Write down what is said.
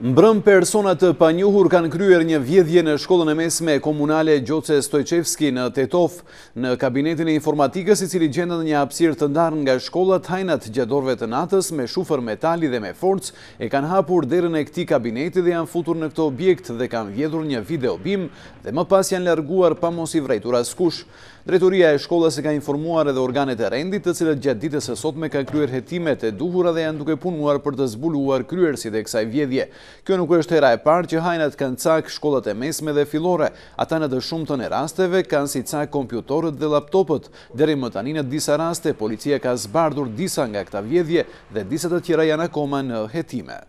Mbrëm personat të panjuhur kanë kryer një vjedhje në shkollën e mesme komunale Gjoce Stojqevski në Tetov në kabinetin e informatikës i cili gjendën një apsir të ndarë nga shkollat hajnat gjadorve të natës me shufër metali dhe me forcë e kanë hapur derën e këti kabineti dhe janë futur në këto objekt dhe kanë vjedhur një video bim dhe më pas janë larguar pa mos i vrejtura askush. Drejturia e shkollës e ka informuar edhe organet e rendit të cilët gjatë ditës e sotme ka kryer hetimet e duhura dhe janë duke punuar për të zbuluar kryersit e kësaj vjedhje. Kjo nuk është hera e parë që hajnat kanë cak shkollat e mesme dhe filore, ata në të shumë të në rasteve kanë si cak kompjutorët dhe laptopët. Deri më taninët në disa raste, policia ka zbardur disa nga këta vjedhje dhe disa të tjera janë akoma në hetime.